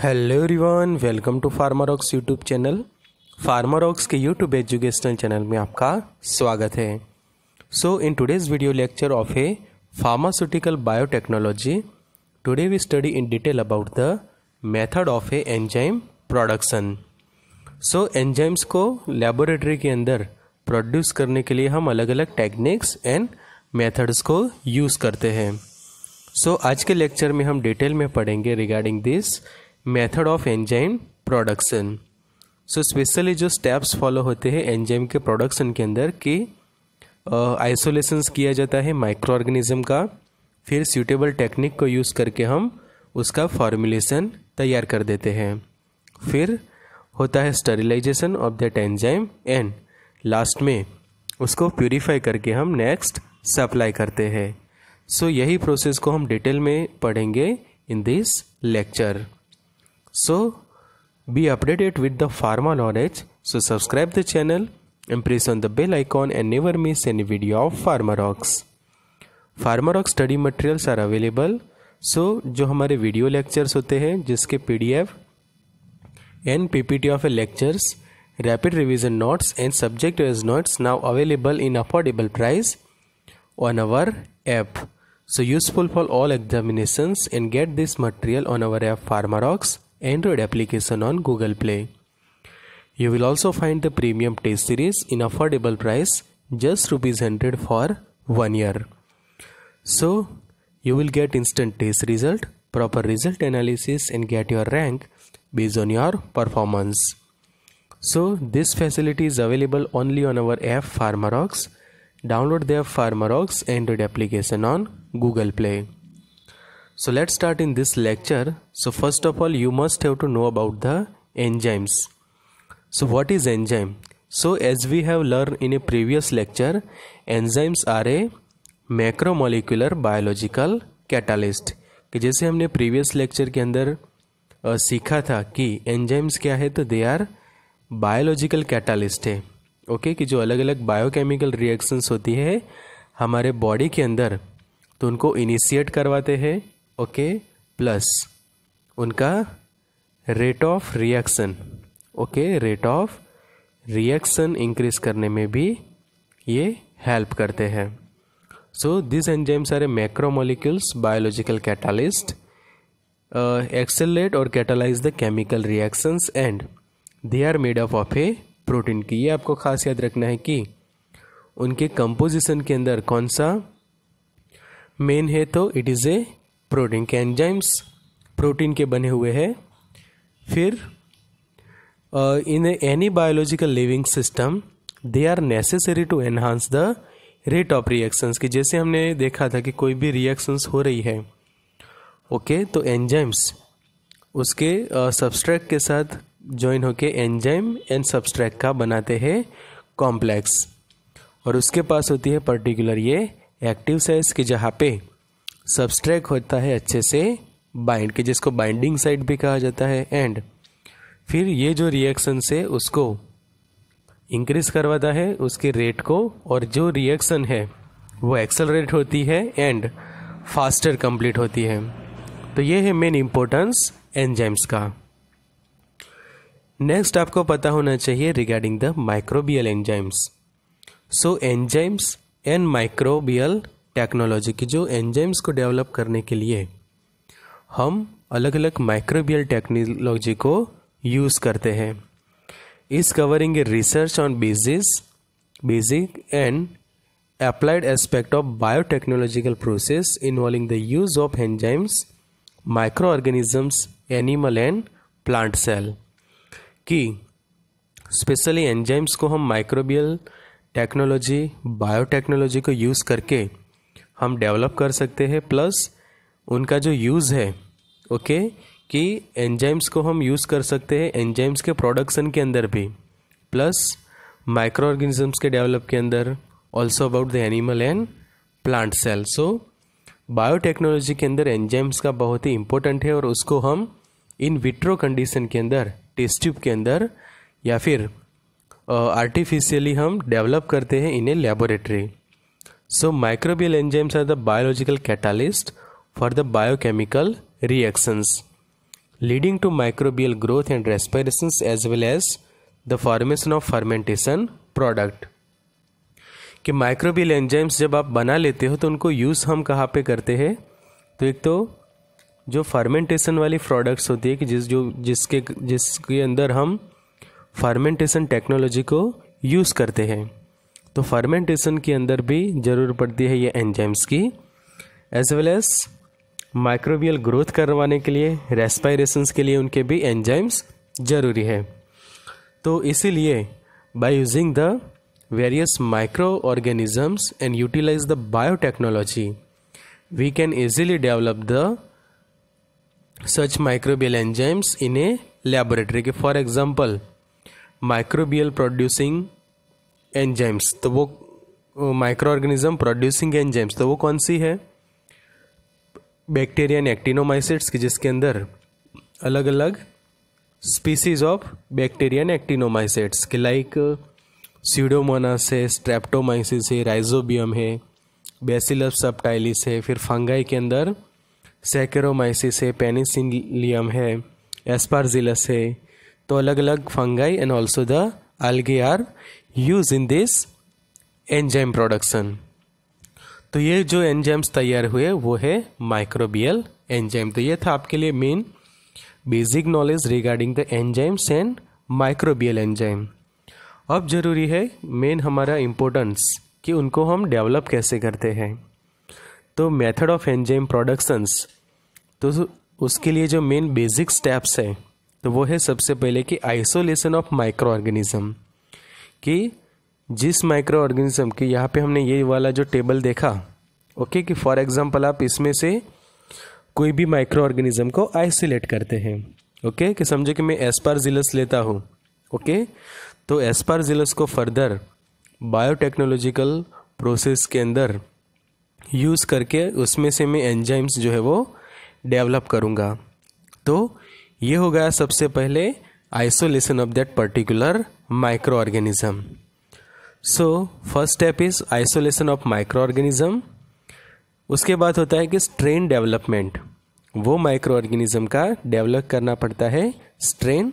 Hello everyone welcome to Pharmarox YouTube channel Pharmarox के YouTube educational channel में आपका स्वागत है so in today's video lecture of a pharmaceutical biotechnology today we study in detail about the method of a enzyme production so enzymes को laboratory के अंदर produce करने के लिए हम अलग अलग टेक्निक्स एंड मेथड्स को यूज़ करते हैं सो so, आज के लेक्चर में हम डिटेल में पढ़ेंगे regarding this method of enzyme production so specially जो स्टेप्स फॉलो होते हैं एंजाइम के प्रोडक्शन के अंदर कि आइसोलेशन uh, किया जाता है माइक्रो ऑर्गेनिज्म का फिर सूटेबल टेक्निक को यूज़ करके हम उसका फॉर्मुलेशन तैयार कर देते हैं फिर होता है sterilisation of that enzyme and last में उसको प्योरीफाई करके हम नेक्स्ट सप्लाई करते हैं सो so, यही प्रोसेस को हम डिटेल में पढ़ेंगे in this lecture So be updated with the pharma knowledge. So subscribe the channel and press on the bell icon and never miss any video of PharmaRox. PharmaRox study materials are available. So जो हमारे video lectures होते हैं जिसके PDF and PPT of a lectures, rapid revision notes and subject wise notes now available in affordable price on our app. So useful for all examinations and get this material on our app PharmaRox. Android application on Google Play. You will also find the premium test series in affordable price just rupees 100 for 1 year. So you will get instant test result, proper result analysis and get your rank based on your performance. So this facility is available only on our app Farmerox. Download their Farmerox Android application on Google Play. So let's start in this lecture. So first of all you must have to know about the enzymes. So what is enzyme? So as we have learned in a previous lecture, enzymes are a macromolecular biological catalyst कि जैसे हमने previous lecture के अंदर आ, सीखा था कि enzymes क्या है तो दे आर बायोलॉजिकल कैटालिस्ट है ओके कि जो अलग अलग बायोकेमिकल रिएक्शंस होती है हमारे बॉडी के अंदर तो उनको इनिशिएट करवाते हैं ओके प्लस उनका rate of reaction okay rate of reaction increase करने में भी ये हेल्प करते हैं so this enzymes are a macromolecules biological catalyst accelerate और catalyse the chemical reactions and they are made up of a protein की ये आपको खास याद रखना है कि उनके कंपोजिशन के अंदर कौन सा मेन है तो इट इज़ ए प्रोटीन के एंजाइम्स प्रोटीन के बने हुए हैं फिर in any biological living system they are necessary to enhance the rate of reactions की जैसे हमने देखा था कि कोई भी रिएक्शंस हो रही है ओके okay, तो एंजाइम्स उसके सब्सट्रैक uh, के साथ ज्वाइन होके एंजाइम एंड सब्सट्रैक का बनाते हैं कॉम्प्लेक्स और उसके पास होती है पर्टिकुलर ये एक्टिव साइज कि जहाँ पे सब्सट्रैक होता है अच्छे से बाइंड के जिसको बाइंडिंग साइट भी कहा जाता है एंड फिर ये जो रिएक्शन से उसको इंक्रीज करवाता है उसके रेट को और जो रिएक्शन है वो एक्सेलरेट होती है एंड फास्टर कंप्लीट होती है तो ये है मेन इम्पोर्टेंस एंजाइम्स का नेक्स्ट आपको पता होना चाहिए regarding the microbial enzymes so enzymes and microbial technology की जो एंजाइम्स को डेवलप करने के लिए हम अलग अलग माइक्रोबियल टेक्नोलॉजी को यूज़ करते हैं is covering a research on basis basic and applied aspect of biotechnological process involving the use of enzymes microorganisms animal and plant cell कि स्पेशली एंजाइम्स को हम माइक्रोबियल टेक्नोलॉजी बायोटेक्नोलॉजी को use करके हम develop कर सकते हैं plus उनका जो यूज़ है ओके कि एंजाइम्स को हम यूज़ कर सकते हैं एंजाइम्स के प्रोडक्शन के अंदर भी प्लस माइक्रो ऑर्गेनिजम्स के डेवलप के अंदर also about the animal and plant cell so biotechnology के अंदर एंजाइम्स का बहुत ही इम्पोर्टेंट है और उसको हम इन विट्रो कंडीशन के अंदर टेस्ट ट्यूब के अंदर या फिर आर्टिफिशियली uh, हम डेवलप करते हैं in a laboratory So microbial enzymes are the biological catalyst for the biochemical reactions leading to microbial growth and respirations as well as the formation of fermentation product कि microbial enzymes जब आप बना लेते हो तो उनको यूज़ हम कहाँ पे करते हैं तो एक तो जो फर्मेंटेशन वाली प्रोडक्ट्स होती है कि जिस जो जिसके जिसके अंदर हम फर्मेंटेशन टेक्नोलॉजी को यूज़ करते हैं तो फर्मेंटेशन के अंदर भी जरूर पड़ती है ये एंजाइम्स की as well as microbial growth करवाने के लिए रेस्पायरेशंस के लिए उनके भी एंजाइम्स जरूरी है तो इसीलिए by using the various microorganisms and utilise the biotechnology we can easily develop the such microbial enzymes in a laboratory के for example microbial producing enzymes तो वो माइक्रो ऑर्गेनिज्म प्रोड्यूसिंग एंजाइम्स तो वो कौन सी है बैक्टीरिया एंड एक्टिनोमाइसिट्स की जिसके अंदर अलग अलग species of bacteria and actinomycetes के लाइक सीडोमोनास है स्ट्रेप्टोमाइसिस है राइजोबियम है बेसिलस सप्टाइलिस है फिर फंगाई के अंदर सेकेरोमाइसिस है पेनिसिलियम है एस्पारजिलस है तो अलग अलग fungi and also the algae are use in this enzyme production तो ये जो एंजाइम्स तैयार हुए वो है माइक्रोबियल एंजाइम तो ये था आपके लिए main basic knowledge regarding the enzymes and microbial enzyme अब जरूरी है मेन हमारा इम्पोर्टेंस कि उनको हम डेवलप कैसे करते हैं तो मेथड ऑफ एंजाइम प्रोडक्शंस तो उसके लिए जो मेन बेसिक स्टेप्स है तो वो है सबसे पहले कि आइसोलेशन ऑफ माइक्रो ऑर्गेनिज्म कि जिस माइक्रो ऑर्गेनिज्म की यहाँ पे हमने ये वाला जो टेबल देखा ओके कि फॉर एग्जांपल आप इसमें से कोई भी माइक्रो ऑर्गेनिज्म को आइसोलेट करते हैं ओके कि समझो कि मैं एस्पारजिलस लेता हूँ ओके तो एस्पारजिलस को फर्दर बायोटेक्नोलॉजिकल प्रोसेस के अंदर यूज़ करके उसमें से मैं एंजाइम्स जो है वो डेवलप करूँगा तो ये हो गया सबसे पहले isolation of that particular micro organism so first step is isolation of micro organism उसके बाद होता है कि स्ट्रेन डेवलपमेंट वो माइक्रो ऑर्गेनिज्म का डेवलप करना पड़ता है strain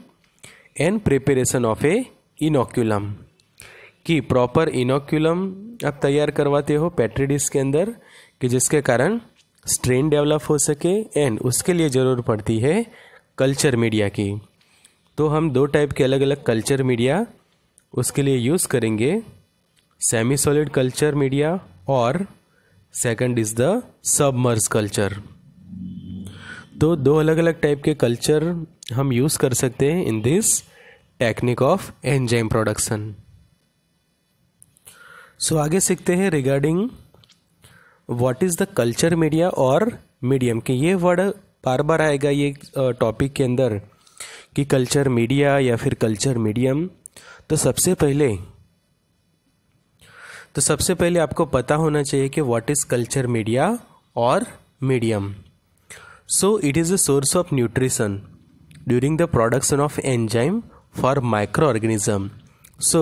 and preparation of a inoculum कि प्रॉपर इनोक्यूलम आप तैयार करवाते हो पेट्रीडिस के अंदर कि जिसके कारण स्ट्रेन डेवलप हो सके एंड उसके लिए ज़रूरत पड़ती है कल्चर मीडिया की तो हम दो टाइप के अलग अलग कल्चर मीडिया उसके लिए यूज़ करेंगे सेमी सॉलिड कल्चर मीडिया और सेकंड इज़ द सबमर्स कल्चर तो दो अलग अलग टाइप के कल्चर हम यूज़ कर सकते हैं in this technique of enzyme production so आगे सीखते हैं regarding what is the culture media और मीडियम के ये वर्ड बार बार आएगा ये टॉपिक के अंदर कि कल्चर मीडिया या फिर कल्चर मीडियम तो सबसे पहले तो सबसे पहले आपको पता होना चाहिए कि व्हाट इज़ कल्चर मीडिया और medium so it is a source of nutrition the production of enzyme for micro organism so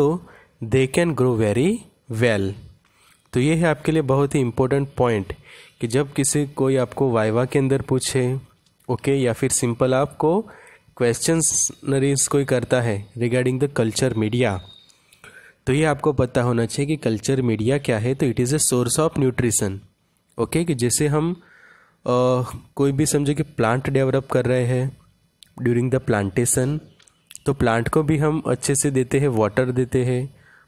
they can grow very well तो ये है आपके लिए बहुत ही इम्पोर्टेंट पॉइंट कि जब किसी कोई आपको वाइवा के अंदर पूछे ओके या फिर सिंपल आपको क्वेश्चन नरेज कोई करता है रिगार्डिंग द कल्चर मीडिया तो ये आपको पता होना चाहिए कि कल्चर मीडिया क्या है तो it is a source of nutrition okay कि जैसे हम आ, कोई भी समझो कि प्लांट डेवलप कर रहे हैं ड्यूरिंग द प्लांटेशन तो प्लांट को भी हम अच्छे से देते हैं वाटर देते हैं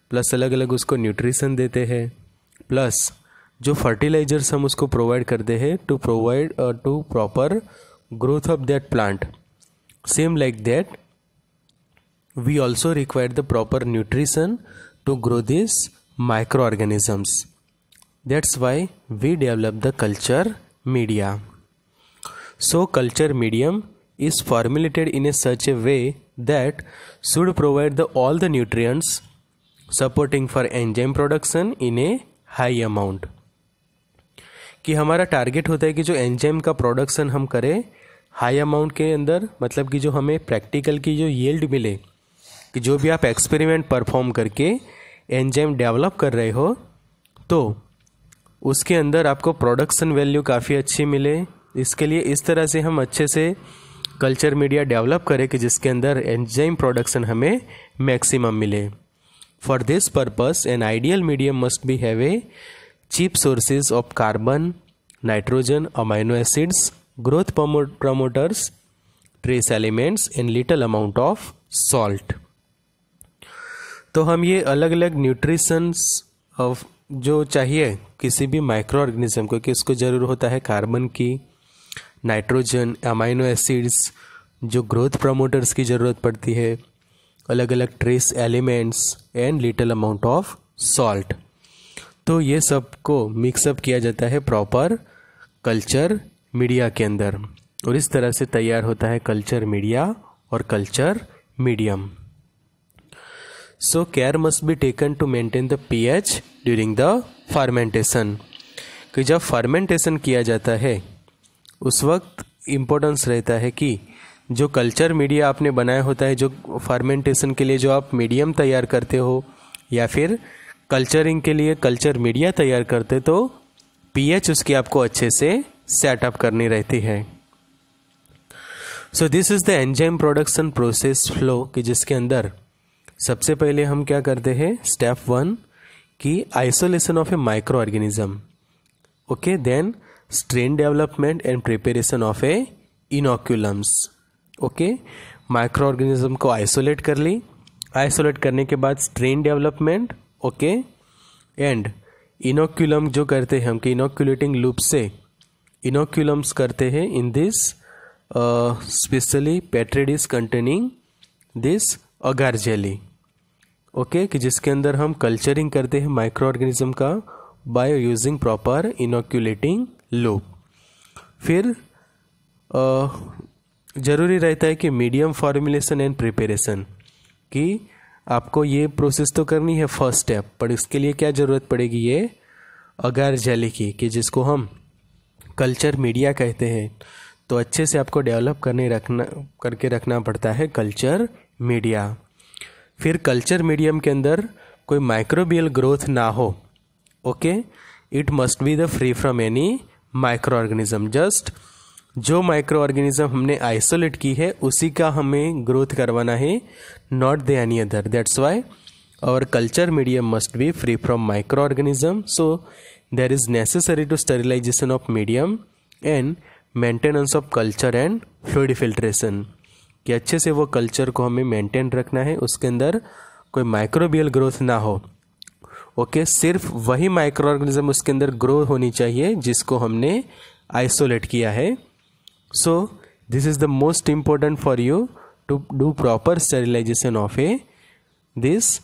प्लस अलग अलग उसको न्यूट्रिशन देते हैं प्लस जो फर्टिलाइजर्स हम उसको प्रोवाइड करते हैं to provide to proper growth of that plant same like that we also require the proper nutrition to grow these microorganisms that's why we develop the culture media so culture medium is formulated in a such a way that should provide the all the nutrients supporting for enzyme production in a high amount कि हमारा target होता है कि जो enzyme का production हम करें high amount के अंदर मतलब कि जो हमें प्रैक्टिकल की जो येल्ड मिले कि जो भी आप एक्सपेरिमेंट परफॉर्म करके एंजाइम डेवलप कर रहे हो तो उसके अंदर आपको प्रोडक्शन वैल्यू काफ़ी अच्छी मिले इसके लिए इस तरह से हम अच्छे से कल्चर मीडिया डेवलप करें कि जिसके अंदर एंजाइम प्रोडक्शन हमें मैक्सिमम मिले for this purpose an ideal medium must be have a cheap sources of carbon nitrogen amino acids growth promoters trace elements in little amount of salt तो हम ये अलग अलग न्यूट्रिशंस ऑफ जो चाहिए किसी भी माइक्रो ऑर्गेनिज्म को कि उसको ज़रूर होता है कार्बन की नाइट्रोजन अमाइनो एसिड्स जो ग्रोथ प्रमोटर्स की ज़रूरत पड़ती है अलग अलग trace elements and little amount of salt तो ये सब को मिक्सअप किया जाता है प्रॉपर कल्चर मीडिया के अंदर और इस तरह से तैयार होता है कल्चर मीडिया और culture medium so care must be taken to maintain the pH during the fermentation कि जब फार्मेंटेशन किया जाता है उस वक्त इम्पोर्टेंस रहता है कि जो कल्चर मीडिया आपने बनाया होता है जो फार्मेंटेशन के लिए जो आप मीडियम तैयार करते हो या फिर कल्चरिंग के लिए कल्चर मीडिया तैयार करते तो पीएच उसकी आपको अच्छे से सेटअप करनी रहती है so this is the enzyme production process flow कि जिसके अंदर सबसे पहले हम क्या करते हैं स्टेप वन कि isolation of a micro organism okay then strain development and preparation of a inoculums okay micro organism को आइसोलेट कर ली आइसोलेट करने के बाद strain development okay and inoculum जो करते हैं हम कि इनोक्यूलेटिंग लूप से इनोक्यूलम्स करते हैं in this specially petri dish containing this agar jelly okay कि जिसके अंदर हम कल्चरिंग करते हैं माइक्रो ऑर्गेनिज्म का by using proper inoculating loop फिर uh, जरूरी रहता है कि मीडियम फॉर्मुलेशन एंड प्रिपेरेशन कि आपको ये प्रोसेस तो करनी है फर्स्ट स्टेप पर इसके लिए क्या ज़रूरत पड़ेगी ये अगार जेली की कि जिसको हम कल्चर मीडिया कहते हैं तो अच्छे से आपको डेवलप करने रखना करके रखना पड़ता है कल्चर मीडिया फिर कल्चर मीडियम के अंदर कोई माइक्रोबियल ग्रोथ ना हो okay it must be the free from any micro organism just जो माइक्रो ऑर्गेनिज्म हमने आइसोलेट की है उसी का हमें ग्रोथ करवाना है not the any other that's why और culture medium must be free from micro organism so there is necessary to sterilization of medium and maintenance of culture and fluid filtration कि अच्छे से वो कल्चर को हमें maintain रखना है उसके अंदर कोई माइक्रोबियल ग्रोथ ना हो ओके okay, सिर्फ वही माइक्रो ऑर्गेनिज्म उसके अंदर ग्रो होनी चाहिए जिसको हमने आइसोलेट किया है so this is the most important for you to do proper sterilization of a this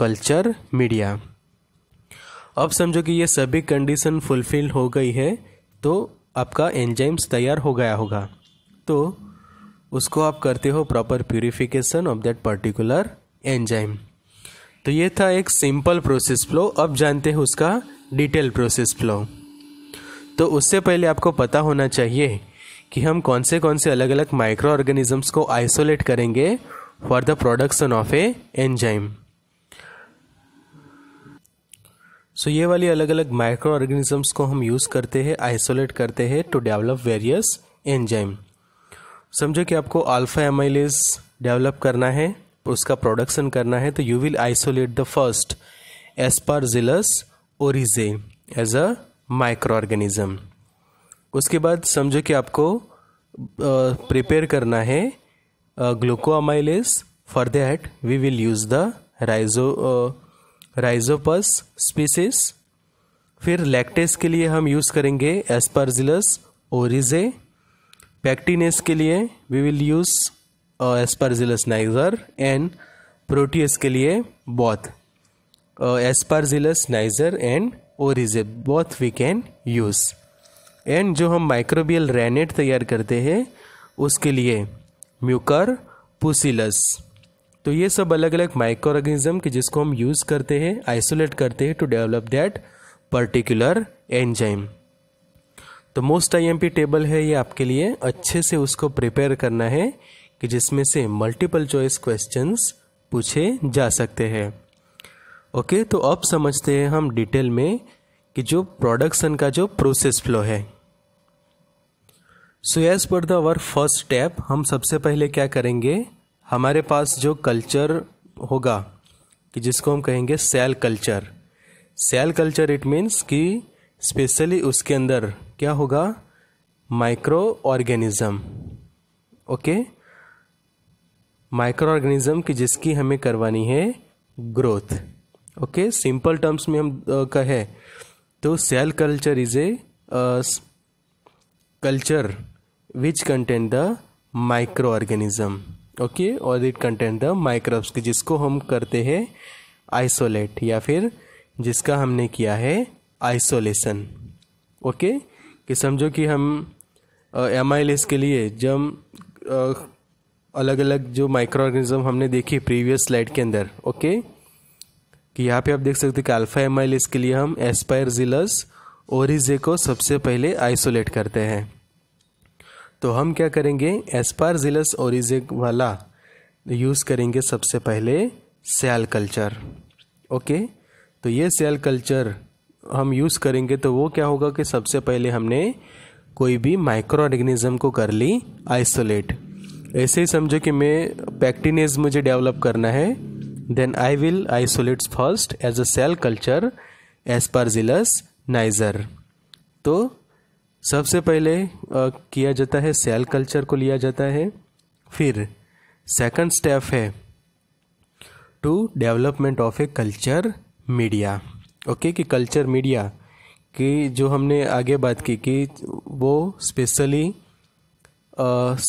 culture media अब समझो कि ये सभी कंडीशन फुलफिल हो गई है तो आपका एंजाइम्स तैयार हो गया होगा तो उसको आप करते हो proper purification of that particular enzyme तो ये था एक सिंपल प्रोसेस फ्लो अब जानते हैं उसका डिटेल प्रोसेस फ्लो तो उससे पहले आपको पता होना चाहिए कि हम कौन से कौन से अलग अलग माइक्रो ऑर्गेनिजम्स को आइसोलेट करेंगे for the production of a enzyme so ये वाली अलग अलग माइक्रो ऑर्गेनिजम्स को हम यूज़ करते हैं आइसोलेट करते हैं टू डेवलप वेरियस एंजाइम समझो कि आपको अल्फा एमाइलेज डेवलप करना है उसका प्रोडक्शन करना है तो you will isolate the first aspergillus oryzae as a micro organism उसके बाद समझो कि आपको प्रिपेयर करना है glucoamylase for that we will use the rhizo rhizopus species फिर लैक्टेस के लिए हम यूज़ करेंगे एस्परजिलस ओरिजे पैक्टिनेस के लिए we will use aspergillus niger and protease के लिए both aspergillus niger and oryzae both we can use and जो हम माइक्रोबियल रैनेट तैयार करते हैं उसके लिए म्यूकर पुसिलस तो ये सब अलग अलग माइक्रो ऑर्गेनिज्म के जिसको हम यूज़ करते हैं आइसोलेट करते हैं to develop that particular enzyme तो मोस्ट आईएमपी टेबल है ये आपके लिए अच्छे से उसको प्रिपेयर करना है कि जिसमें से मल्टीपल चॉइस क्वेश्चंस पूछे जा सकते हैं ओके तो अब समझते हैं हम डिटेल में कि जो प्रोडक्शन का जो प्रोसेस फ्लो है so as per the our first step हम सबसे पहले क्या करेंगे हमारे पास जो कल्चर होगा कि जिसको हम कहेंगे cell culture cell culture it means कि स्पेशली उसके अंदर क्या होगा micro organism okay micro organism की जिसकी हमें करवानी है ग्रोथ ओके सिंपल टर्म्स में हम कहें तो cell culture is a culture which contain the micro organism okay और इट कंटेन द माइक्रोब्स की जिसको हम करते हैं आइसोलेट या फिर जिसका हमने किया है आइसोलेशन ओके कि समझो कि हम एम आई एल के लिए जब अलग अलग जो माइक्रो ऑर्गेनिज्म हमने देखी प्रीवियस स्लाइड के अंदर ओके कि यहाँ पे आप देख सकते हैं कि अल्फा एम आई एल के लिए हम एस्पायर जिलस ओरिजे को सबसे पहले आइसोलेट करते हैं तो हम क्या करेंगे जिलस ओरिजिक वाला यूज़ करेंगे सबसे पहले सेल कल्चर ओके तो ये सेल कल्चर हम यूज़ करेंगे तो वो क्या होगा कि सबसे पहले हमने कोई भी माइक्रो ऑर्गेनिज़म को कर ली आइसोलेट ऐसे ही समझो कि मैं पैक्टिनेज मुझे डेवलप करना है then I will isolate first as a cell culture gillus niger तो सबसे पहले किया जाता है सेल कल्चर को लिया जाता है फिर सेकंड स्टेप है to development of a culture media okay कि कल्चर मीडिया की जो हमने आगे बात की कि वो स्पेशली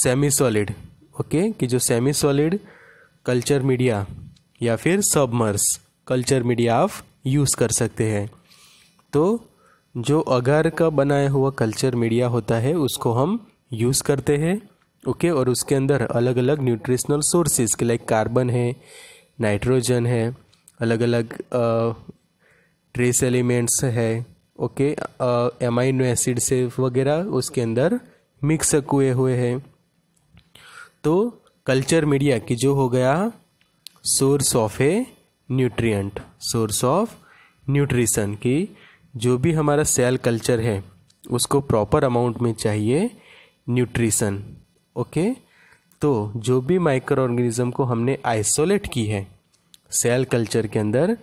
सेमी सॉलिड ओके कि जो सेमी सॉलिड कल्चर मीडिया या फिर सबमर्स कल्चर मीडिया आप यूज़ कर सकते हैं तो जो अगर का बनाया हुआ कल्चर मीडिया होता है उसको हम यूज़ करते हैं ओके और उसके अंदर अलग अलग न्यूट्रिशनल सोर्सेज के लाइक कार्बन है नाइट्रोजन है अलग अलग ट्रेस एलिमेंट्स है ओके एमाइनो एसिड से वगैरह उसके अंदर मिक्स हुए हुए हैं तो कल्चर मीडिया की जो हो गया source of a nutrient source of nutrition की जो भी हमारा सेल कल्चर है उसको प्रॉपर अमाउंट में चाहिए न्यूट्रिशन ओके तो जो भी माइक्रो ऑर्गेनिज़म को हमने आइसोलेट की है सेल कल्चर के अंदर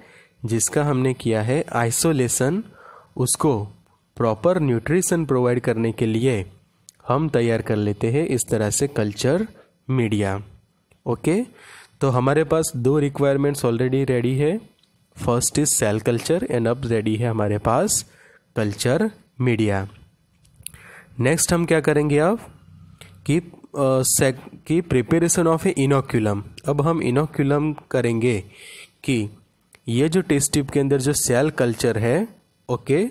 जिसका हमने किया है आइसोलेशन उसको प्रॉपर न्यूट्रिशन प्रोवाइड करने के लिए हम तैयार कर लेते हैं इस तरह से कल्चर मीडिया ओके तो हमारे पास दो रिक्वायरमेंट्स ऑलरेडी रेडी है first is cell culture and अब रेडी है हमारे पास कल्चर मीडिया नेक्स्ट हम क्या करेंगे अब कि सेक की प्रिपरेशन ऑफ ए इनोक्यूलम अब हम इनोक्यूलम करेंगे कि ये जो टेस्ट ट्यूब के अंदर जो सेल कल्चर है ओके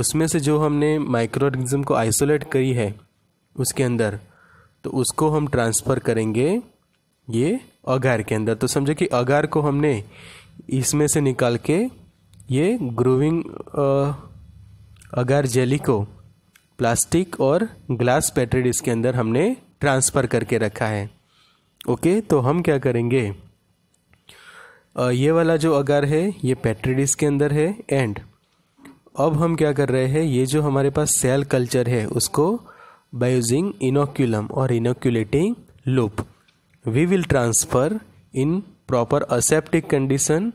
उसमें से जो हमने माइक्रो ऑर्गेनिज्म को आइसोलेट करी है उसके अंदर तो उसको हम ट्रांसफ़र करेंगे ये अगार के अंदर तो समझो कि अगार को हमने इसमें से निकाल के ये ग्रूविंग अगार जेली को प्लास्टिक और ग्लास पैटरेड इसके अंदर हमने ट्रांसफ़र करके रखा है ओके तो हम क्या करेंगे ये वाला जो अगार है ये पैट्रीडिस के अंदर है एंड अब हम क्या कर रहे हैं ये जो हमारे पास सेल कल्चर है उसको by इनोक्यूलम और inoculating loop we will transfer in proper aseptic condition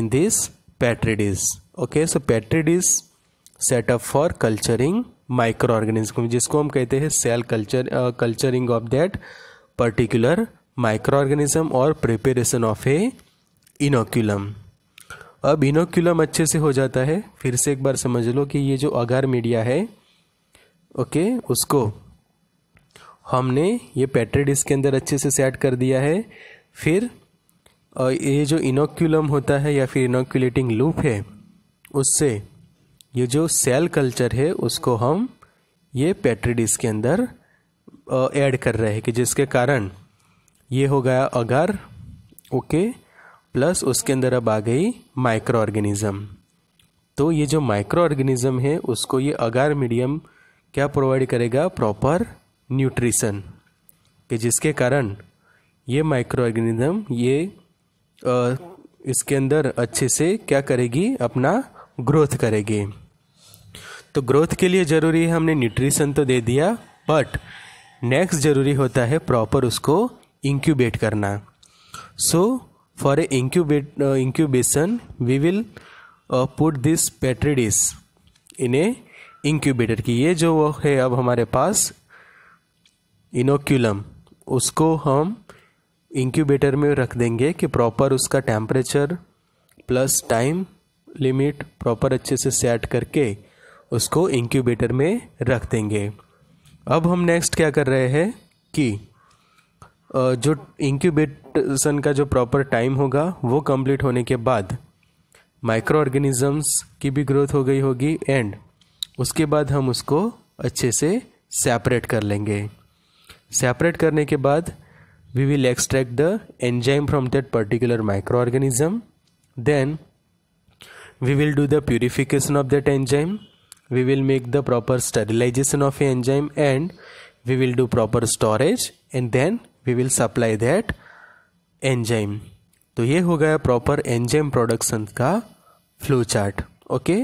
in this petri dish okay so petri dish set up for culturing micro organism जिसको हम कहते हैं cell culture culturing of that particular micro organism और preparation of a inoculum अब inoculum अच्छे से हो जाता है फिर से एक बार समझ लो कि ये जो अगार मीडिया है ओके उसको हमने ये पैट्रेडिस के अंदर अच्छे से सेट कर दिया है फिर और ये जो इनोक्यूलम होता है या फिर इनोक्यूलेटिंग लूप है उससे ये जो सेल कल्चर है उसको हम ये पैट्रीडिस के अंदर ऐड कर रहे हैं कि जिसके कारण ये हो गया अगार ओके प्लस उसके अंदर अब आ गई माइक्रो ऑर्गेनिज़म तो ये जो माइक्रो ऑर्गेनिज़म है उसको ये अगार मीडियम क्या प्रोवाइड करेगा प्रॉपर न्यूट्रिशन कि जिसके कारण ये माइक्रो ऑर्गेनिज़म ये इसके अंदर अच्छे से क्या करेगी अपना ग्रोथ करेगी तो ग्रोथ के लिए ज़रूरी है हमने न्यूट्रिशन तो दे दिया बट नेक्स्ट ज़रूरी होता है प्रॉपर उसको इंक्यूबेट करना so for a incubate incubation we will put this petri dish in a incubator की ये जो है अब हमारे पास इनोक्यूलम उसको हम इंक्यूबेटर में रख देंगे कि प्रॉपर उसका temperature plus time limit proper अच्छे से सेट करके उसको इंक्यूबेटर में रख देंगे अब हम नेक्स्ट क्या कर रहे हैं कि जो इंक्यूबेशन का जो प्रॉपर टाइम होगा वो कंप्लीट होने के बाद माइक्रो ऑर्गेनिजम्स की भी ग्रोथ हो गई होगी एंड उसके बाद हम उसको अच्छे से सेपरेट कर लेंगे सेपरेट करने के बाद we will extract the enzyme from that particular microorganism then we will do the purification of that enzyme we will make the proper sterilization of the enzyme and we will do proper storage and then we will supply that enzyme तो ये हो गया proper enzyme production का flow chart okay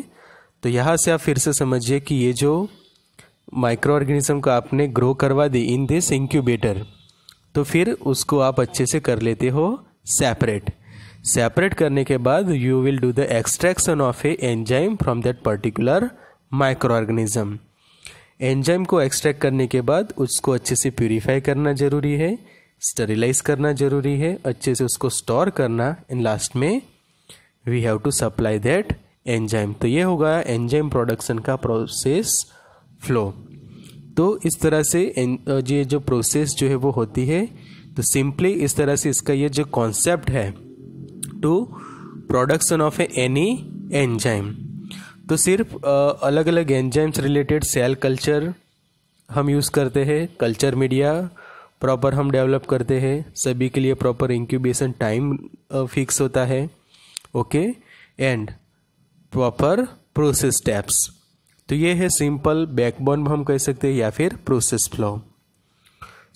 तो यहाँ से आप फिर से समझिए कि ये जो माइक्रो ऑर्गेनिज्म को आपने ग्रो करवा दी इन दिस इंक्यूबेटर तो फिर उसको आप अच्छे से कर लेते हो सेपरेट सेपरेट करने के बाद you will do the extraction of a enzyme from that particular micro organism enzyme को एक्सट्रैक्ट करने के बाद उसको अच्छे से प्यूरीफाई करना ज़रूरी है स्टरिलाइज करना ज़रूरी है अच्छे से उसको स्टोर करना इन लास्ट में we have to supply that enzyme तो ये होगा एंजाइम प्रोडक्शन का प्रोसेस फ्लो तो इस तरह से ये जो प्रोसेस जो है वो होती है तो सिंपली इस तरह से इसका ये जो कॉन्सेप्ट है to production of any enzyme तो सिर्फ अलग अलग एंजाइम्स रिलेटेड सेल कल्चर हम यूज़ करते हैं कल्चर मीडिया प्रॉपर हम डेवलप करते हैं सभी के लिए प्रॉपर इंक्यूबेशन टाइम फिक्स होता है okay and proper process steps तो ये है सिंपल बैकबोन हम कह सकते हैं या फिर process flow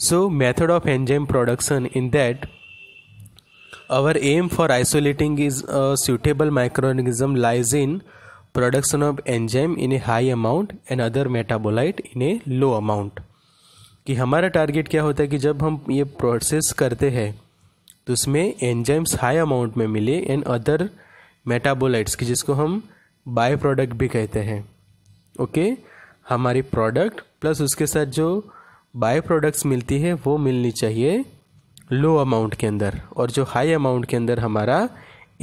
so method of enzyme production in that our aim for isolating is a suitable microorganism lies in production of enzyme in a high amount and other metabolite in a low amount कि हमारा target क्या होता है कि जब हम ये process करते हैं तो उसमें एंजाइम्स हाई अमाउंट में मिले एंड अदर मेटाबोलाइट्स की जिसको हम बाय प्रोडक्ट भी कहते हैं ओके हमारी प्रोडक्ट प्लस उसके साथ जो बाय प्रोडक्ट्स मिलती है वो मिलनी चाहिए लो अमाउंट के अंदर और जो हाई अमाउंट के अंदर हमारा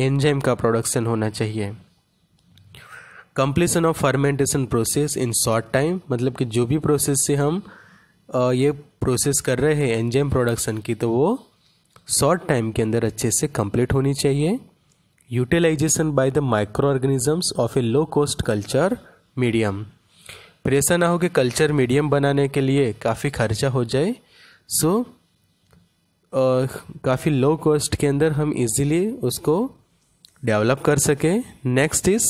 एंजाइम का प्रोडक्शन होना चाहिए completion of fermentation process in short time मतलब कि जो भी प्रोसेस से हम ये प्रोसेस कर रहे हैं एंजाइम प्रोडक्शन की तो वो शॉर्ट टाइम के अंदर अच्छे से कंप्लीट होनी चाहिए utilization by the micro organisms of a low cost culture medium फिर ऐसा ना हो कि कल्चर मीडियम बनाने के लिए काफ़ी खर्चा हो जाए सो so, काफ़ी लो कॉस्ट के अंदर हम इजीली उसको डेवलप कर सकें next is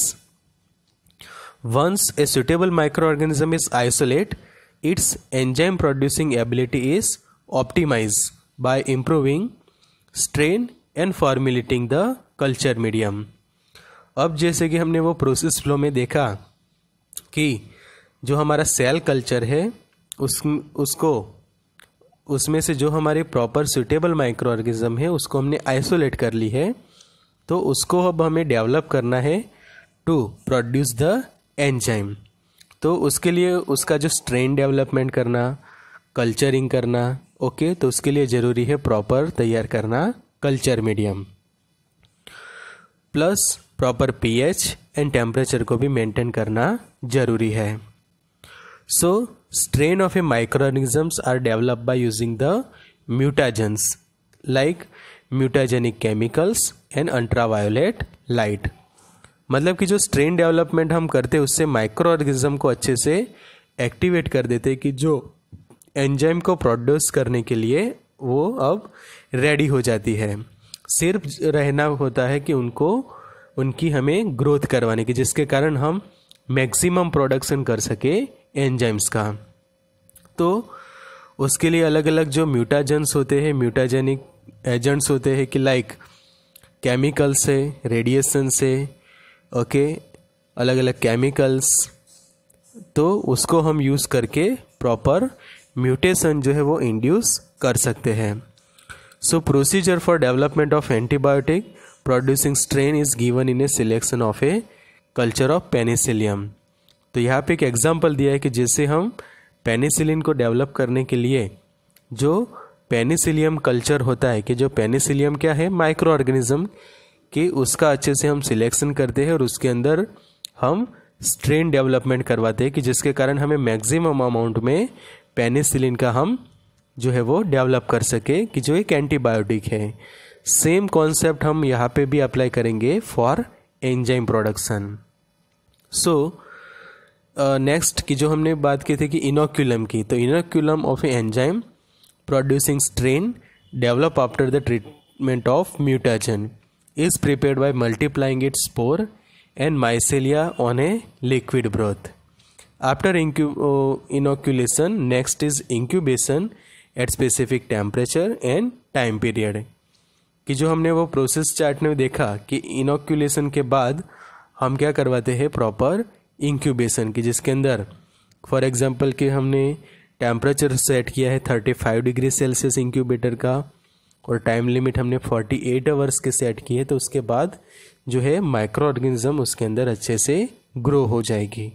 once a suitable micro organism is isolate its enzyme producing ability is optimize by improving strain and formulating the culture medium अब जैसे कि हमने वो प्रोसेस फ्लो में देखा कि जो हमारा सेल कल्चर है उस उसको उसमें से जो हमारे प्रॉपर सुटेबल माइक्रो ऑर्गेनिज्म है उसको हमने आइसोलेट कर ली है तो उसको अब हमें डेवलप करना है टू प्रोड्यूस द एंजाइम तो उसके लिए उसका जो स्ट्रेन डेवलपमेंट करना कल्चरिंग करना ओके तो उसके लिए ज़रूरी है प्रॉपर तैयार करना culture medium plus proper pH and temperature को भी मेंटेन करना जरूरी है so strain of a micro organisms are develop by using the mutagens like mutagenic chemicals and ultraviolet light मतलब कि जो स्ट्रेन डेवलपमेंट हम करते उससे माइक्रो ऑर्गेनिज्म को अच्छे से एक्टिवेट कर देते कि जो एंजाइम को प्रोड्यूस करने के लिए वो अब रेडी हो जाती है सिर्फ रहना होता है कि उनको उनकी हमें ग्रोथ करवाने की जिसके कारण हम मैक्सिमम प्रोडक्शन कर सके एंजाइम्स का तो उसके लिए अलग अलग जो म्यूटाजेंस होते हैं म्यूटाजेनिक एजेंट्स होते हैं कि लाइक केमिकल्स से रेडिएशन से ओके अलग अलग केमिकल्स तो उसको हम यूज़ करके प्रॉपर म्यूटेशन जो है वो इंड्यूस कर सकते हैं so procedure for development of antibiotic producing strain is given in a selection of a culture of penicillium तो यहाँ पे एक एग्जाम्पल दिया है कि जैसे हम पेनिसिलिन को डेवलप करने के लिए जो पेनिसिलियम कल्चर होता है कि जो पेनिसिलियम क्या है माइक्रो ऑर्गेनिज्म कि उसका अच्छे से हम सिलेक्शन करते हैं और उसके अंदर हम स्ट्रेन डेवलपमेंट करवाते हैं कि जिसके कारण हमें मैक्सिमम अमाउंट में पेनिसिलिन का हम जो है वो डेवलप कर सके कि जो एक एंटीबायोटिक है सेम कॉन्सेप्ट हम यहाँ पे भी अप्लाई करेंगे for enzyme production so next की जो हमने बात की थी कि इनोक्यूलम की तो inoculum of a enzyme producing strain develop after the treatment of mutagen is prepared by multiplying its spore and mycelia on a liquid broth after inoculation next is incubation at specific temperature and time period कि जो हमने वो process chart में देखा कि inoculation के बाद हम क्या करवाते हैं प्रॉपर इंक्यूबेशन की जिसके अंदर फॉर एग्जांपल कि हमने टेम्परेचर सेट किया है 35 डिग्री सेल्सियस इंक्यूबेटर का और टाइम लिमिट हमने 48 एट आवर्स के सेट की है तो उसके बाद जो है माइक्रो ऑर्गेनिज्म उसके अंदर अच्छे से ग्रो हो जाएगी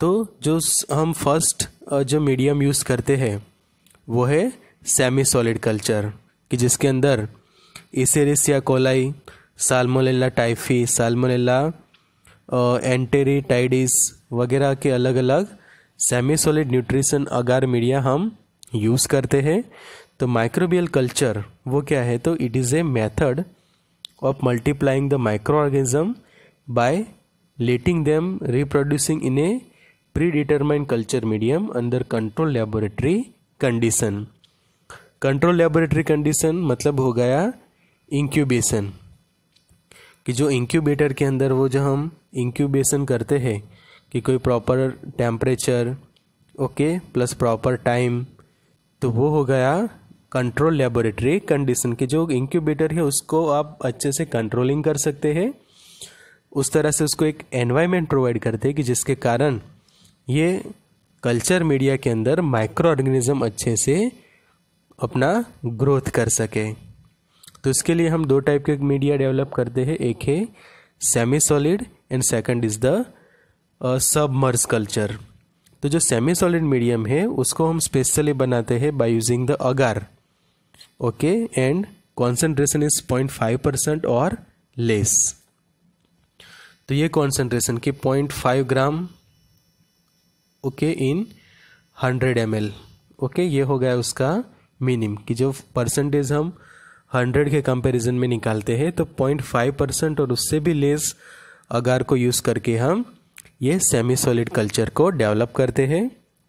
तो जो हम फर्स्ट जो मीडियम यूज़ करते हैं वो है सेमी सॉलिड कल्चर कि जिसके अंदर Escherichia coli Salmonella typhi Salmonella enteritidis वगैरह के अलग अलग semi solid nutrition agar media हम यूज़ करते हैं तो माइक्रोबियल कल्चर वो क्या है तो it is a method of multiplying the micro microorganism by letting them reproducing in a predetermined culture medium under control laboratory condition control laboratory condition मतलब हो गया इंक्यूबेशन कि जो इंक्यूबेटर के अंदर वो जो हम इंक्यूबेशन करते हैं कि कोई proper temperature okay plus proper time तो वो हो गया कंट्रोल लेबोरेटरी कंडीशन कि जो इंक्यूबेटर है उसको आप अच्छे से कंट्रोलिंग कर सकते हैं उस तरह से उसको एक एनवायरनमेंट प्रोवाइड करते हैं कि जिसके कारण ये कल्चर मीडिया के अंदर माइक्रो ऑर्गेनिज्म अच्छे से अपना ग्रोथ कर सके तो इसके लिए हम दो टाइप के मीडिया डेवलप करते हैं एक है semi solid and second is the सबमर्स culture तो जो सेमी सॉलिड मीडियम है उसको हम स्पेशली बनाते हैं by using the agar okay and concentration is point five percent or less तो ये कॉन्सेंट्रेशन की point five gram okay in hundred M okay ये हो गया उसका मिनिम कि जो परसेंटेज हम हंड्रेड के कंपैरिजन में निकालते हैं तो पॉइंट फाइव परसेंट और उससे भी लेस अगार को यूज़ करके हम ये सेमी सॉलिड कल्चर को डेवलप करते हैं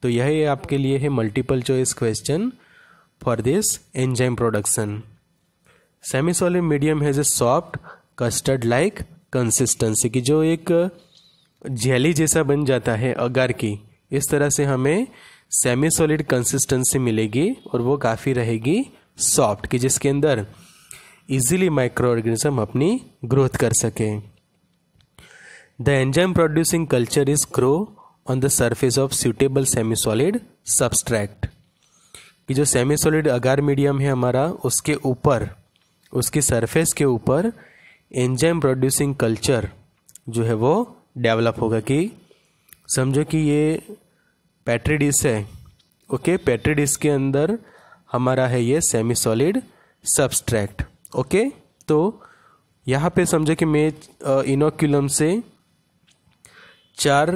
तो यह आपके लिए है multiple choice question for this enzyme production semi solid medium has a soft custard like consistency की जो एक जेली जैसा बन जाता है अगार की इस तरह से हमें सेमी सॉलिड कंसिस्टेंसी मिलेगी और वो काफ़ी रहेगी सॉफ्ट कि जिसके अंदर इजीली माइक्रो ऑर्गेनिज्म अपनी ग्रोथ कर सके the enzyme producing culture is grow on the surface of suitable semi solid substrate कि जो सेमी सॉलिड अगार मीडियम है हमारा उसके ऊपर उसकी सरफेस के ऊपर एंजाइम प्रोड्यूसिंग कल्चर जो है वो डेवलप होगा कि समझो कि ये पैट्री डिश है ओके पैट्री डिश के अंदर हमारा है ये सेमी सॉलिड सब्सट्रैक्ट ओके तो यहाँ पे समझे कि मैं इनोक्यूलम से चार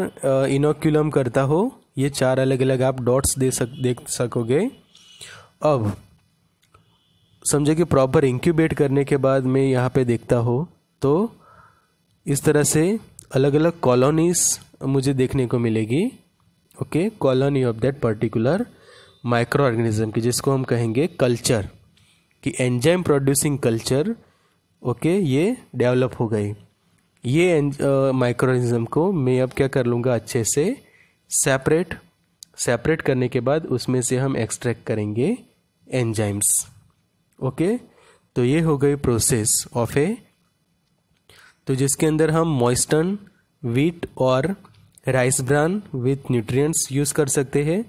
इनोक्यूलम करता हो ये चार अलग अलग आप डॉट्स दे सक देख सकोगे अब समझे कि प्रॉपर इंक्यूबेट करने के बाद मैं यहाँ पे देखता हो तो इस तरह से अलग अलग कॉलोनीज़ मुझे देखने को मिलेगी okay colony of that particular micro organism की जिसको हम कहेंगे कल्चर कि एंजाइम प्रोड्यूसिंग कल्चर ओके ये डेवलप हो गई ये माइक्रो ऑर्गेनिज्म को मैं अब क्या कर लूँगा अच्छे से सेपरेट सेपरेट करने के बाद उसमें से हम एक्सट्रैक्ट करेंगे एंजाइम्स ओके तो ये हो गई प्रोसेस ऑफ ए तो जिसके अंदर हम moistened wheat or rice bran with nutrients use कर सकते हैं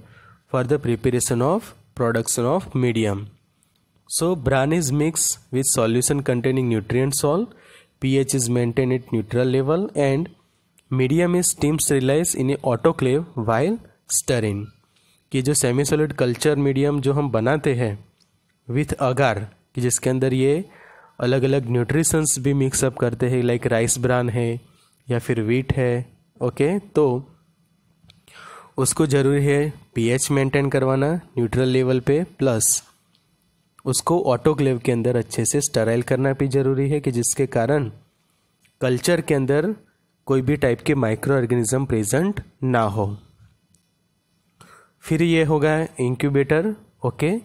for the preparation of production of medium so bran is mix with solution containing nutrient salt pH is maintain it neutral level and medium is steam sterilized in a autoclave while stirring कि जो semi solid culture medium जो हम बनाते हैं with अगार कि जिसके अंदर ये अलग अलग न्यूट्रिशंस भी मिक्सअप करते हैं लाइक राइस ब्रान है या फिर वीट है ओके तो उसको ज़रूरी है पीएच मेंटेन करवाना न्यूट्रल लेवल पे प्लस उसको ऑटोक्लेव के अंदर अच्छे से स्टराइल करना भी ज़रूरी है कि जिसके कारण कल्चर के अंदर कोई भी टाइप के माइक्रो ऑर्गेनिज्म प्रेजेंट ना हो फिर ये होगा इंक्यूबेटर ओके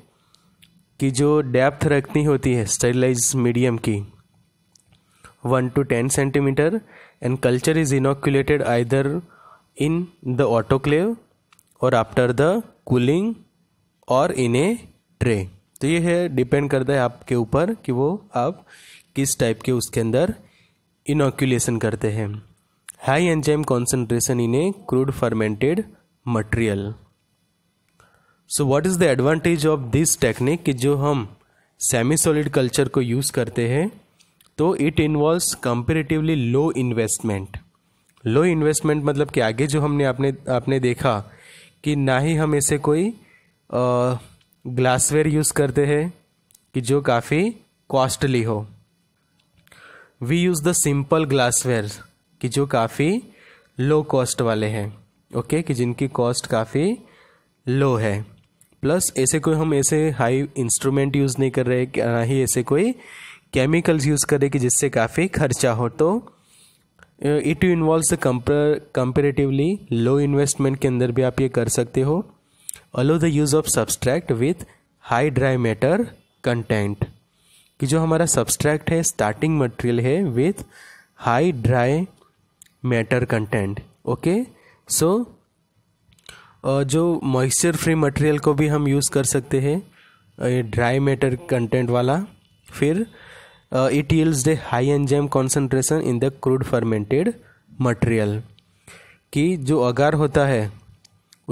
कि जो डेप्थ रखनी होती है स्टरलाइज मीडियम की one to ten centimetre and culture is inoculated either in the autoclave or after the cooling or in A tray तो ये है डिपेंड करता है आपके ऊपर कि वो आप किस टाइप के उसके अंदर इनोक्यूलेशन करते हैं high enzyme concentration in a crude fermented material so what is the advantage of this technique कि जो हम सेमी सॉलिड कल्चर को यूज़ करते हैं तो it involves comparatively low investment low investment मतलब कि आगे जो हमने आपने आपने देखा कि ना ही हम ऐसे कोई ग्लासवेयर यूज़ करते हैं कि जो काफ़ी कॉस्टली हो we use the simple glassware कि जो काफ़ी लो कॉस्ट वाले हैं ओके कि जिनकी कॉस्ट काफ़ी लो है प्लस ऐसे कोई हम ऐसे हाई इंस्ट्रूमेंट यूज़ नहीं कर रहे ना ही ऐसे कोई केमिकल्स यूज़ करेगी जिससे काफ़ी खर्चा हो तो it involves comparatively low investment के अंदर भी आप ये कर सकते हो allow the use of substrate with high dry matter content कि जो हमारा सब्सट्रैक्ट है स्टार्टिंग मटेरियल है with high dry matter content okay so जो मॉइस्चर फ्री मटेरियल को भी हम यूज़ कर सकते हैं ड्राई मैटर कंटेंट वाला फिर uh, it yields the high enzyme concentration in the crude fermented material कि जो अगार होता है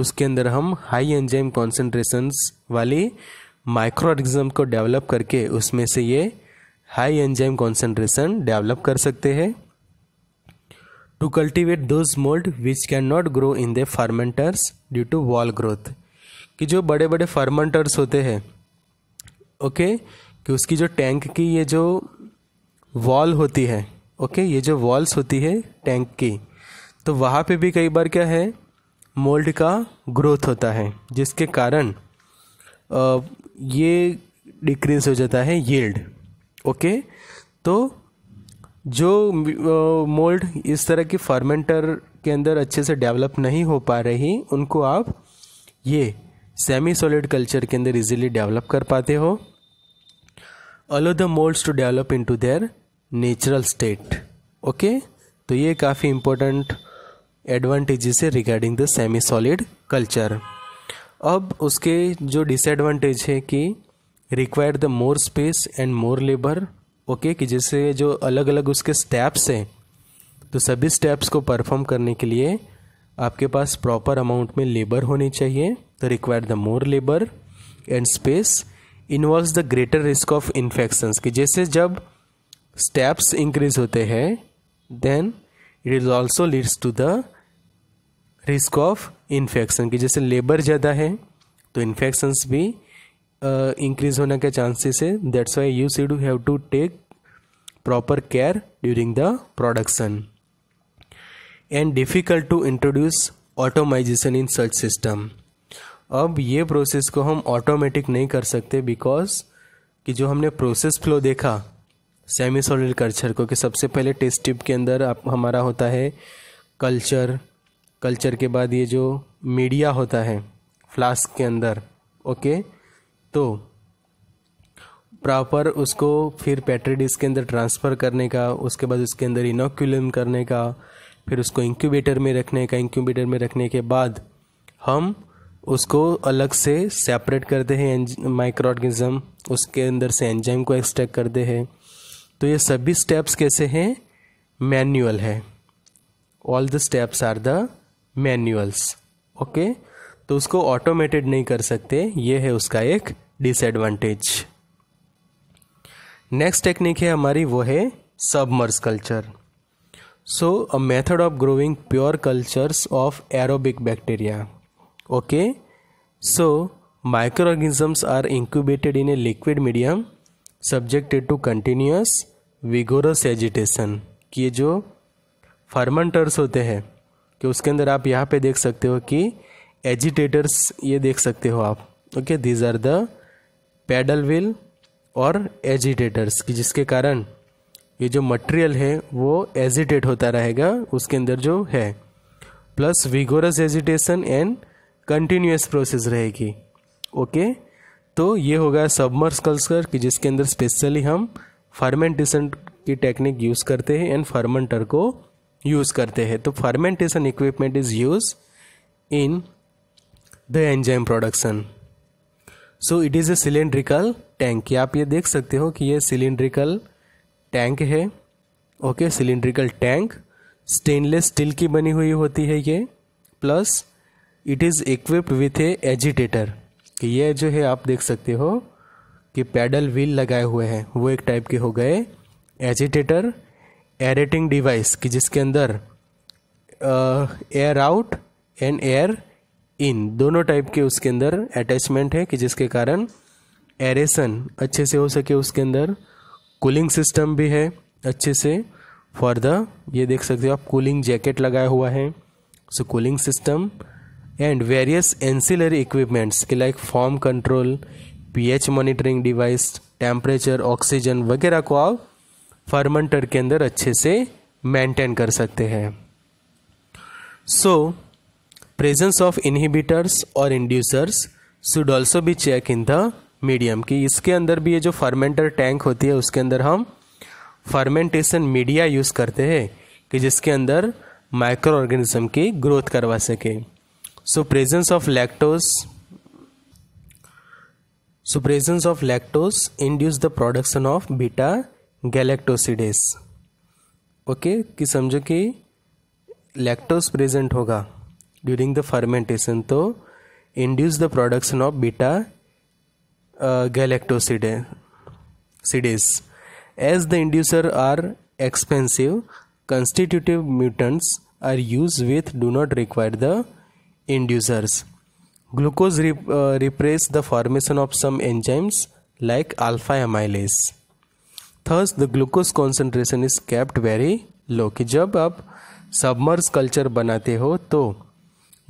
उसके अंदर हम हाई एंजाइम कॉन्सेंट्रेशंस वाली माइक्रो ऑर्गेनिज्म को डेवलप करके उसमें से ये हाई एंजाइम कॉन्सेंट्रेशन डेवलप कर सकते हैं to cultivate those mould which can not grow in the fermenters due to wall growth कि जो बड़े बड़े फार्मेंटर्स होते हैं ओके okay? कि उसकी जो टैंक की ये जो वॉल होती है ओके ये जो वॉल्स होती है टैंक की तो वहाँ पे भी कई बार क्या है मोल्ड का ग्रोथ होता है जिसके कारण ये डिक्रीज हो जाता है यील्ड ओके तो जो मोल्ड इस तरह की फर्मेंटर के अंदर अच्छे से डेवलप नहीं हो पा रही उनको आप ये सेमी सॉलिड कल्चर के अंदर इजीली डेवलप कर पाते हो the moulds to develop into their natural state okay तो ये काफ़ी इम्पोर्टेंट एडवांटेजेस है regarding the semi solid culture अब उसके जो डिसएडवांटेज है कि require the more space and more labour okay कि जैसे जो अलग अलग उसके स्टेप्स हैं तो सभी स्टेप्स को परफॉर्म करने के लिए आपके पास प्रॉपर अमाउंट में लेबर होनी चाहिए तो require the more labour and space involve the greater risk of infections कि जैसे जब स्टेप्स इंक्रीज होते हैं then it is also leads to the risk of infection कि जैसे लेबर ज़्यादा है तो इन्फेक्शंस भी इंक्रीज uh, होने के चांसेस है that's why you do have to take proper care during the production and difficult to introduce automization in such system अब ये प्रोसेस को हम ऑटोमेटिक नहीं कर सकते बिकॉज कि जो हमने प्रोसेस फ्लो देखा सेमी सॉलिड कल्चर को कि सबसे पहले टेस्ट ट्यूब के अंदर आप हमारा होता है कल्चर कल्चर के बाद ये जो मीडिया होता है फ्लास्क के अंदर ओके तो प्रॉपर उसको फिर पैट्रेडिस के अंदर ट्रांसफ़र करने का उसके बाद उसके अंदर इनोक्यूलम करने का फिर उसको इंक्यूबेटर में रखने का इंक्यूबेटर में रखने के बाद हम उसको अलग से सेपरेट करते हैं माइक्रो ऑर्गेनिज्म उसके अंदर से एंजाइम को एक्सट्रैक्ट करते हैं तो ये सभी स्टेप्स कैसे हैं मैनुअल है all the steps are the manuals okay तो उसको ऑटोमेटेड नहीं कर सकते ये है उसका एक डिसएडवांटेज नेक्स्ट टेक्निक है हमारी वो है submerged culture so a method of growing pure cultures of aerobic bacteria okay so microorganisms are incubated in a liquid medium subjected to continuous vigorous agitation कि ये जो फर्मेंटर्स होते हैं कि उसके अंदर आप यहाँ पे देख सकते हो कि एजिटेटर्स ये देख सकते हो आप okay these are the paddle wheel or agitators कि जिसके कारण ये जो मटेरियल है वो एजिटेट होता रहेगा उसके अंदर जो है plus vigorous agitation and continuous process रहेगी ओके तो ये हो गया सबमर्स कल्सर कि जिसके अंदर स्पेशली हम फर्मेंटेशन की टेक्निक यूज़ करते हैं एंड फर्मेंटर को यूज़ करते हैं तो fermentation equipment is use in the enzyme production so it is a cylindrical tank आप ये देख सकते हो कि ये सिलेंड्रिकल टैंक है okay cylindrical tank stainless steel की बनी हुई होती है ये plus it is equipped with a agitator ये जो है आप देख सकते हो कि पैडल व्हील लगाए हुए हैं वो एक टाइप के हो गए एजिटेटर एरेटिंग डिवाइस कि जिसके अंदर air out and air in दोनों टाइप के उसके अंदर अटैचमेंट है कि जिसके कारण एरेसन अच्छे से हो सके उसके अंदर कूलिंग सिस्टम भी है अच्छे से फॉर द ये देख सकते हो आप कूलिंग जैकेट लगाया हुआ है so cooling system various ancillary equipments के like foam control pH monitoring device temperature oxygen वगैरह को आप फर्मेंटर के अंदर अच्छे से मेंटेन कर सकते हैं so presence of inhibitors or inducers should also भी चेक इन द मीडियम कि इसके अंदर भी ये जो फर्मेंटर टैंक होती है उसके अंदर हम फर्मेंटेशन मीडिया यूज़ करते हैं कि जिसके अंदर माइक्रो ऑर्गेनिज्म की ग्रोथ करवा सकें so presence of lactose so presence of lactose induce the production of beta galactosidase okay कि समझो कि लैक्टोज प्रेजेंट होगा ड्यूरिंग द फर्मेंटेशन तो induce the production of beta galactosidase as the inducer are expensive constitutive mutants are use with do not require the inducers. Glucose rep- uh, represses the formation of some enzymes like alpha amylase. Thus, the glucose concentration is kept very low कि जब आप सबमर्स culture बनाते हो तो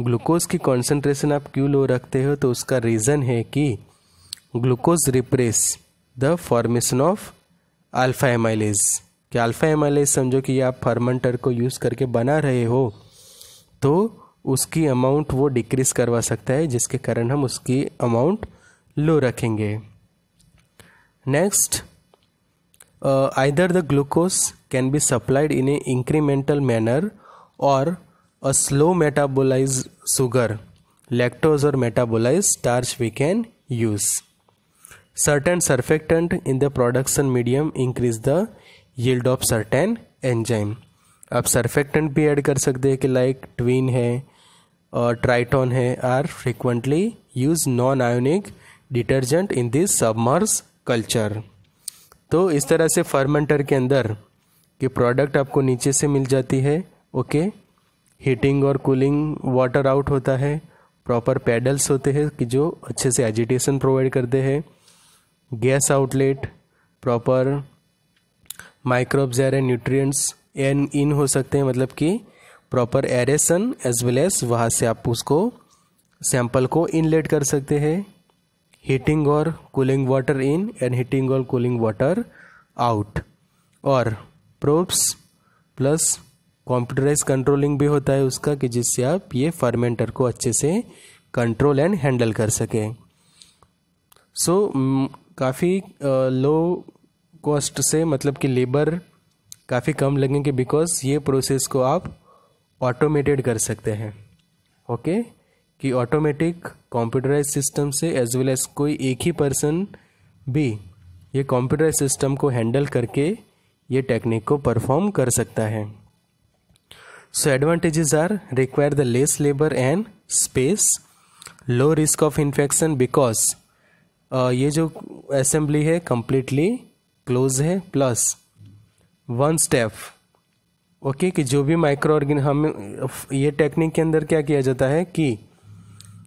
glucose की concentration आप क्यों लो रखते हो तो उसका रीज़न है कि glucose repress the formation of alpha amylase कि अल्फा एमाइलेज समझो कि आप फर्मेंटर को यूज़ करके बना रहे हो तो उसकी अमाउंट वो डिक्रीज करवा सकता है जिसके कारण हम उसकी अमाउंट लो रखेंगे next either the glucose can be supplied in a incremental manner or a slow metabolize sugar lactose or metabolize starch we can use certain surfactant in the production medium increase the yield of certain enzyme आप surfactant भी add कर सकते हैं कि like tween है और Triton है are frequently use non ionic detergent in this submerged culture तो इस तरह से फर्मेंटर के अंदर के प्रोडक्ट आपको नीचे से मिल जाती है ओके हीटिंग और कूलिंग वाटर आउट होता है प्रॉपर पैडल्स होते हैं कि जो अच्छे से एजिटेशन प्रोवाइड करते हैं gas outlet proper microbes and nutrients एन इन हो सकते हैं मतलब कि proper aeration as well as वहाँ से आप उसको सैंपल को इनलेट कर सकते हैं हीटिंग और cooling water in and heating और कूलिंग वाटर आउट और प्रोप्स प्लस कॉम्प्यूटराइज कंट्रोलिंग भी होता है उसका कि जिससे आप ये फर्मेंटर को अच्छे से कंट्रोल एंड हैंडल कर सकें सो so, काफ़ी लो कॉस्ट से मतलब कि लेबर काफ़ी कम लगेंगे बिकॉज ये प्रोसेस को आप ऑटोमेटेड कर सकते हैं ओके कि ऑटोमेटिक कंप्यूटराइज सिस्टम से एज वेल एज कोई एक ही पर्सन भी ये कंप्यूटराइज सिस्टम को हैंडल करके ये टेक्निक को परफॉर्म कर सकता है so advantages are require the less labour and space low risk of infection because ये जो असेंबली है कम्प्लीटली क्लोज है प्लस वन स्टेप ओके कि जो भी माइक्रो ऑर्गेन हम ये टेक्निक के अंदर क्या किया जाता है कि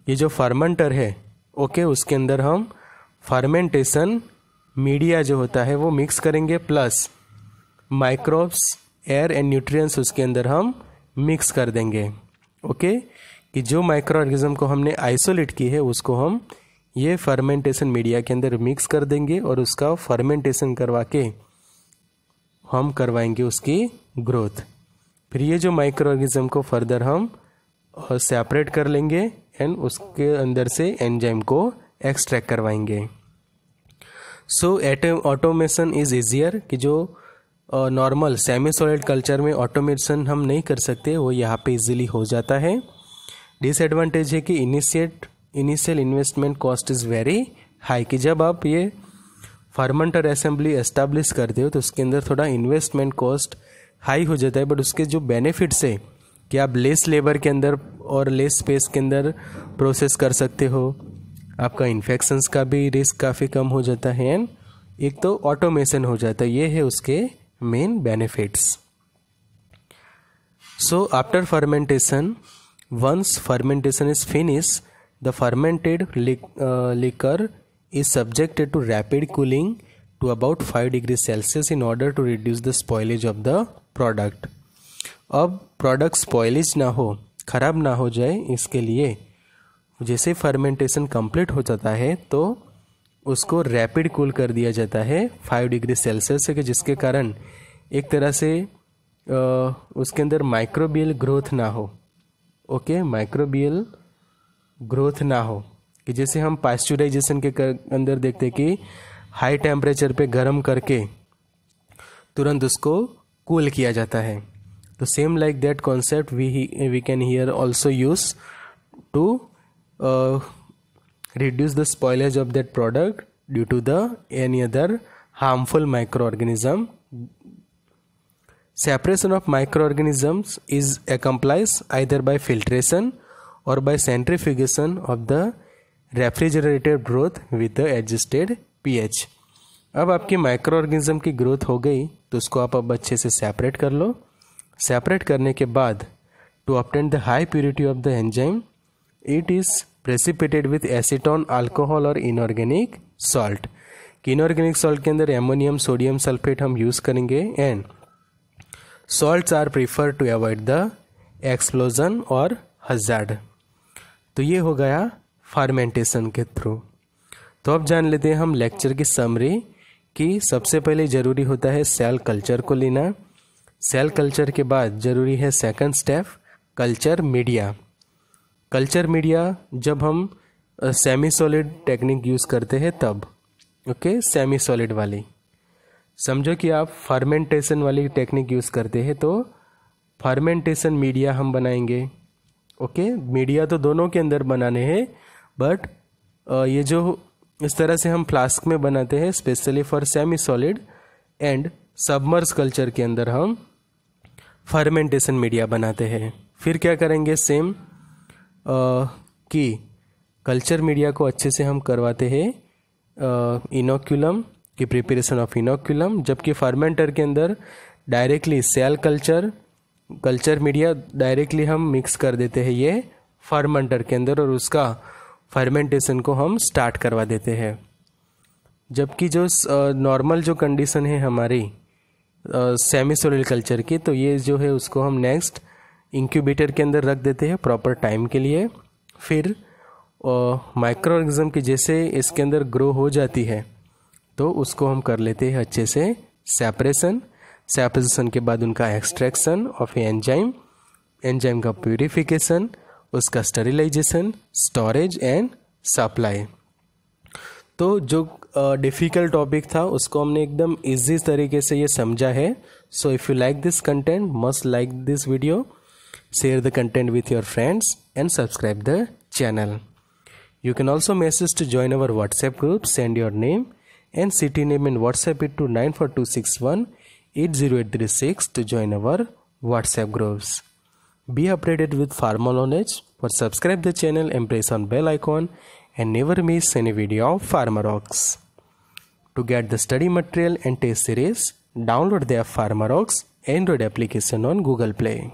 ये जो फर्मेंटर है ओके उसके अंदर हम फर्मेंटेशन मीडिया जो होता है वो मिक्स करेंगे plus microbes air and nutrients उसके अंदर हम मिक्स कर देंगे ओके कि जो माइक्रो ऑर्गेनिज्म को हमने आइसोलेट की है उसको हम ये फर्मेंटेशन मीडिया के अंदर मिक्स कर देंगे और उसका फर्मेंटेशन करवा के हम करवाएंगे उसकी ग्रोथ फिर ये जो माइक्रो ऑर्गेनिज्म को फर्दर हम सेपरेट कर लेंगे एंड उसके अंदर से एंजाइम को एक्सट्रैक्ट करवाएंगे सो ऑटोमेशन इज़ इजियर कि जो नॉर्मल सेमी सॉलिड कल्चर में ऑटोमेशन हम नहीं कर सकते वो यहाँ पे इजीली हो जाता है डिसएडवांटेज है कि initiate initial investment cost is very high कि जब आप ये फार्मेंटर असेंबली एस्टाब्लिश करते हो तो उसके अंदर थोड़ा इन्वेस्टमेंट कॉस्ट हाई हो जाता है बट उसके जो बेनिफिट्स है कि आप लेस लेबर के अंदर और लेस स्पेस के अंदर प्रोसेस कर सकते हो आपका इन्फेक्शंस का भी रिस्क काफ़ी कम हो जाता है एंड एक तो ऑटोमेशन हो जाता है ये है उसके main benefits so after fermentation once fermentation is finish the fermented liquor is subjected to rapid cooling to about five degree Celsius in order to reduce the spoilage of the product अब product spoilage ना हो ख़राब ना हो जाए इसके लिए जैसे फर्मेंटेशन कंप्लीट हो जाता है तो उसको रैपिड कूल कर दिया जाता है फाइव डिग्री सेल्सियस से जिसके कारण एक तरह से उसके अंदर माइक्रोबियल ग्रोथ ना हो ओके माइक्रोबियल ग्रोथ ना हो कि जैसे हम पास्चुराइजेशन के कर, अंदर देखते कि हाई टेम्परेचर पे गर्म करके तुरंत उसको इक्वल किया जाता है तो same like that concept we we can here also use to reduce the spoilage of that product due to the any other harmful microorganism separation of microorganisms is accomplished either by filtration or by centrifugation of the refrigerated growth with the adjusted P H अब आपकी micro organism की growth हो गई तो उसको आप अब अच्छे से सेपरेट कर लो सेपरेट करने के बाद to obtain the high purity of the enzyme it is precipitated with acetone alcohol or inorganic salt inorganic salt के अंदर एमोनियम सोडियम सल्फेट हम यूज़ करेंगे and salt are prefer to avoid the explosion or hazard तो ये हो गया फार्मेंटेशन के through तो अब जान लेते हैं हम लेक्चर की समरी कि सबसे पहले ज़रूरी होता है सेल कल्चर को लेना सेल कल्चर के बाद ज़रूरी है second step culture media culture media जब हम सेमी सॉलिड टेक्निक यूज़ करते हैं तब ओके सेमी सॉलिड वाली समझो कि आप फर्मेंटेशन वाली टेक्निक यूज़ करते हैं तो फर्मेंटेशन मीडिया हम बनाएंगे ओके मीडिया तो दोनों के अंदर बनाने हैं बट ये जो इस तरह से हम फ्लास्क में बनाते हैं specially for semi solid and submerged culture के अंदर हम फर्मेंटेशन मीडिया बनाते हैं फिर क्या करेंगे सेम कि कल्चर मीडिया को अच्छे से हम करवाते हैं इनोक्यूलम की प्रिपरेशन ऑफ इनोक्यूलम जबकि फार्मेंटर के अंदर directly cell culture culture media directly हम मिक्स कर देते हैं ये फार्मेंटर के अंदर और उसका फर्मेंटेशन को हम स्टार्ट करवा देते हैं जबकि जो नॉर्मल जो कंडीशन है हमारी सेमी सोलिल कल्चर की तो ये जो है उसको हम नेक्स्ट इंक्यूबेटर के अंदर रख देते हैं प्रॉपर टाइम के लिए फिर माइक्रो ऑर्गेनिज्म की जैसे इसके अंदर ग्रो हो जाती है तो उसको हम कर लेते हैं अच्छे से सेपरेशन सेपरेशन के बाद उनका एक्सट्रैक्शन ऑफ एंजाइम एंजाइम का प्योरीफिकेशन उसका स्टरिलाइजेशन स्टोरेज एंड सप्लाई तो जो डिफ़िकल्ट टॉपिक था उसको हमने एकदम इजी तरीके से ये समझा है so if you like this content must like this video share the content with your friends and subscribe the channel you can also message to join our WhatsApp group send your name and city name in WhatsApp it to nine four two six one eight zero eight three six two join our WhatsApp groups Be updated with Pharma knowledge or subscribe the channel and press on bell icon and never miss any video of PharmaRox. To get the study material and test series, download the PharmaRox Android application on Google Play.